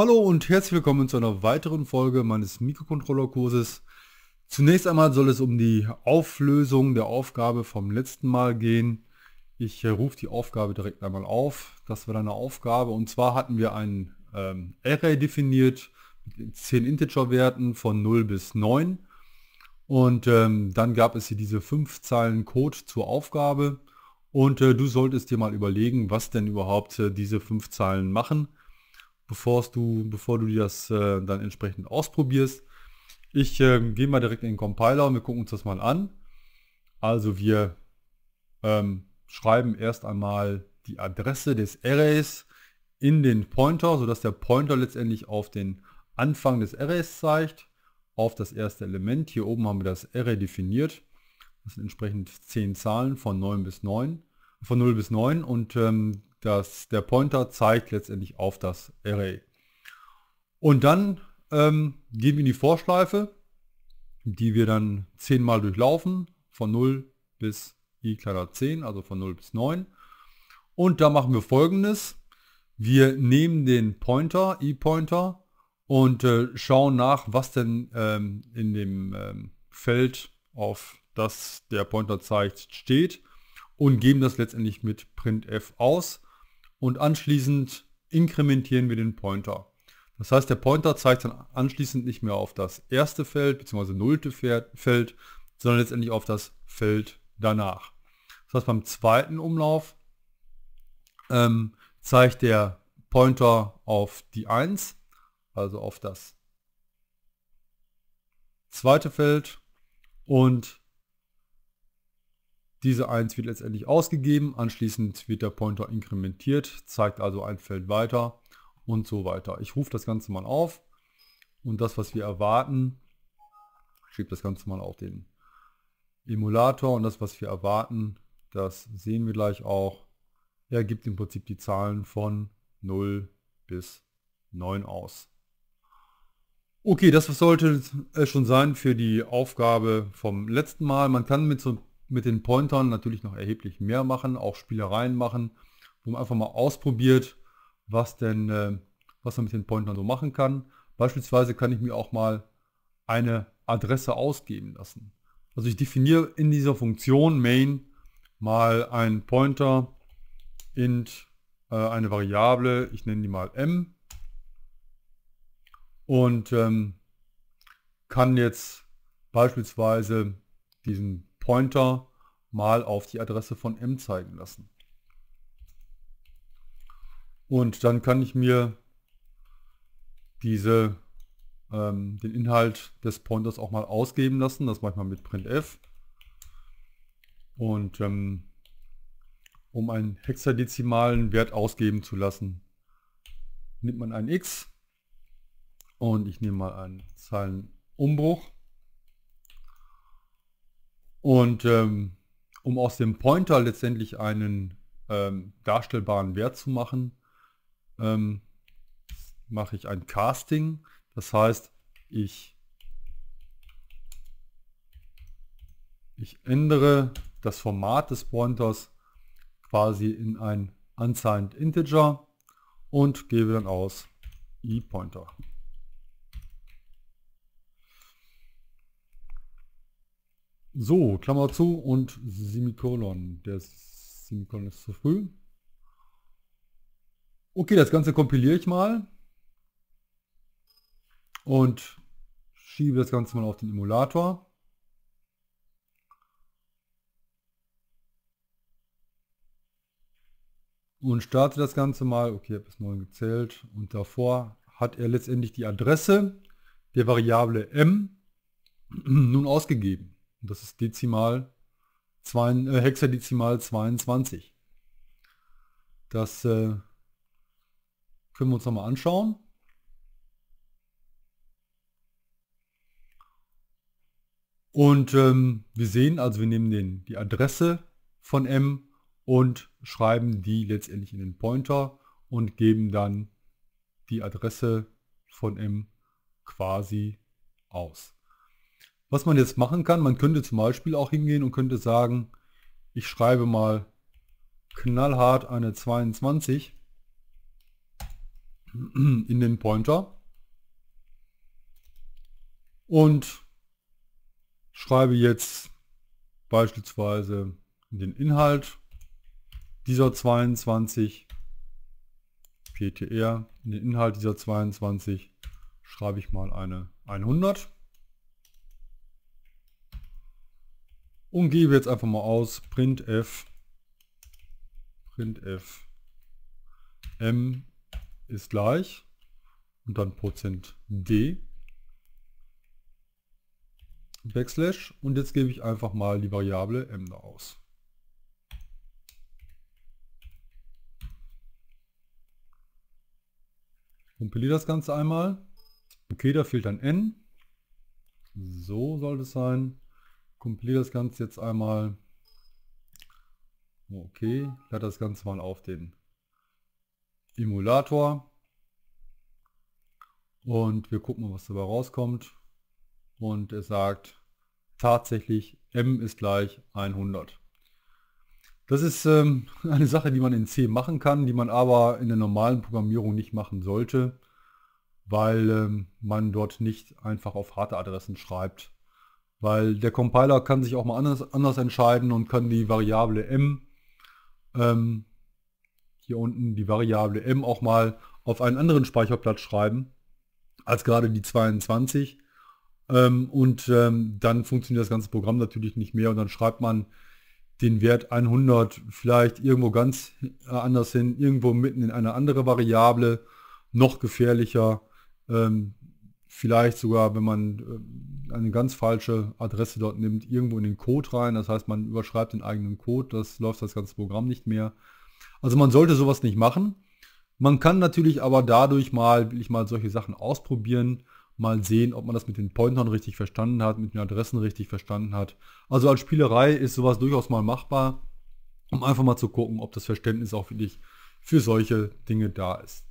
Hallo und herzlich willkommen zu einer weiteren Folge meines Mikrocontroller-Kurses. Zunächst einmal soll es um die Auflösung der Aufgabe vom letzten Mal gehen. Ich äh, rufe die Aufgabe direkt einmal auf. Das war eine Aufgabe und zwar hatten wir ein ähm, Array definiert mit 10 Integer-Werten von 0 bis 9. Und ähm, dann gab es hier diese 5 Zeilen Code zur Aufgabe. Und äh, du solltest dir mal überlegen, was denn überhaupt äh, diese 5 Zeilen machen bevor du, bevor du das äh, dann entsprechend ausprobierst. Ich ähm, gehe mal direkt in den Compiler und wir gucken uns das mal an. Also wir ähm, schreiben erst einmal die Adresse des Arrays in den Pointer, sodass der Pointer letztendlich auf den Anfang des Arrays zeigt, auf das erste Element. Hier oben haben wir das Array definiert. Das sind entsprechend 10 Zahlen von 9 bis 9, von 0 bis 9 und ähm, das, der Pointer zeigt letztendlich auf das Array. Und dann ähm, gehen wir in die Vorschleife, die wir dann zehnmal durchlaufen, von 0 bis i kleiner 10, also von 0 bis 9. Und da machen wir folgendes. Wir nehmen den Pointer, i-Pointer, und äh, schauen nach, was denn ähm, in dem ähm, Feld, auf das der Pointer zeigt, steht und geben das letztendlich mit printf aus und anschließend inkrementieren wir den Pointer. Das heißt, der Pointer zeigt dann anschließend nicht mehr auf das erste Feld bzw. nullte Feld, sondern letztendlich auf das Feld danach. Das heißt, beim zweiten Umlauf ähm, zeigt der Pointer auf die 1, also auf das zweite Feld und diese 1 wird letztendlich ausgegeben, anschließend wird der Pointer inkrementiert, zeigt also ein Feld weiter und so weiter. Ich rufe das Ganze mal auf und das, was wir erwarten, schiebe das Ganze mal auf den Emulator und das, was wir erwarten, das sehen wir gleich auch, er gibt im Prinzip die Zahlen von 0 bis 9 aus. Okay, das sollte es schon sein für die Aufgabe vom letzten Mal. Man kann mit so mit den Pointern natürlich noch erheblich mehr machen, auch Spielereien machen, wo man einfach mal ausprobiert, was denn, äh, was man mit den Pointern so machen kann. Beispielsweise kann ich mir auch mal eine Adresse ausgeben lassen. Also ich definiere in dieser Funktion main mal einen Pointer int äh, eine Variable, ich nenne die mal m und ähm, kann jetzt beispielsweise diesen Pointer mal auf die Adresse von m zeigen lassen. Und dann kann ich mir diese, ähm, den Inhalt des Pointers auch mal ausgeben lassen. Das mache ich mal mit printf. Und ähm, um einen hexadezimalen Wert ausgeben zu lassen, nimmt man ein x und ich nehme mal einen Zeilenumbruch. Und ähm, um aus dem Pointer letztendlich einen ähm, darstellbaren Wert zu machen, ähm, mache ich ein Casting. Das heißt, ich, ich ändere das Format des Pointers quasi in ein unsigned Integer und gebe dann aus e-Pointer. So, Klammer zu und Semikolon. Der Semikolon ist zu früh. Okay, das Ganze kompiliere ich mal. Und schiebe das Ganze mal auf den Emulator. Und starte das Ganze mal. Okay, habe bis 9 gezählt. Und davor hat er letztendlich die Adresse der Variable m nun ausgegeben. Und das ist dezimal zwei, äh, hexadezimal 22. Das äh, können wir uns nochmal anschauen. Und ähm, wir sehen, also wir nehmen den, die Adresse von m und schreiben die letztendlich in den Pointer und geben dann die Adresse von m quasi aus. Was man jetzt machen kann, man könnte zum Beispiel auch hingehen und könnte sagen, ich schreibe mal knallhart eine 22 in den Pointer und schreibe jetzt beispielsweise in den Inhalt dieser 22 PTR, in den Inhalt dieser 22 schreibe ich mal eine 100 und gebe jetzt einfach mal aus printf printf m ist gleich und dann Prozent %d Backslash und jetzt gebe ich einfach mal die Variable m da aus. Kompiliere das Ganze einmal. Okay, da fehlt ein n. So soll das sein. Kompiliere das Ganze jetzt einmal. Oh, okay, lade das Ganze mal auf den Emulator. Und wir gucken mal, was dabei rauskommt. Und er sagt tatsächlich, m ist gleich 100. Das ist ähm, eine Sache, die man in C machen kann, die man aber in der normalen Programmierung nicht machen sollte, weil ähm, man dort nicht einfach auf harte Adressen schreibt, weil der Compiler kann sich auch mal anders, anders entscheiden und kann die Variable m, ähm, hier unten die Variable m auch mal auf einen anderen Speicherplatz schreiben, als gerade die 22. Ähm, und ähm, dann funktioniert das ganze Programm natürlich nicht mehr und dann schreibt man den Wert 100 vielleicht irgendwo ganz anders hin, irgendwo mitten in eine andere Variable, noch gefährlicher. Ähm, vielleicht sogar, wenn man ähm, eine ganz falsche Adresse dort nimmt, irgendwo in den Code rein. Das heißt, man überschreibt den eigenen Code, das läuft das ganze Programm nicht mehr. Also man sollte sowas nicht machen. Man kann natürlich aber dadurch mal, will ich mal solche Sachen ausprobieren, mal sehen, ob man das mit den Pointern richtig verstanden hat, mit den Adressen richtig verstanden hat. Also als Spielerei ist sowas durchaus mal machbar, um einfach mal zu gucken, ob das Verständnis auch wirklich für solche Dinge da ist.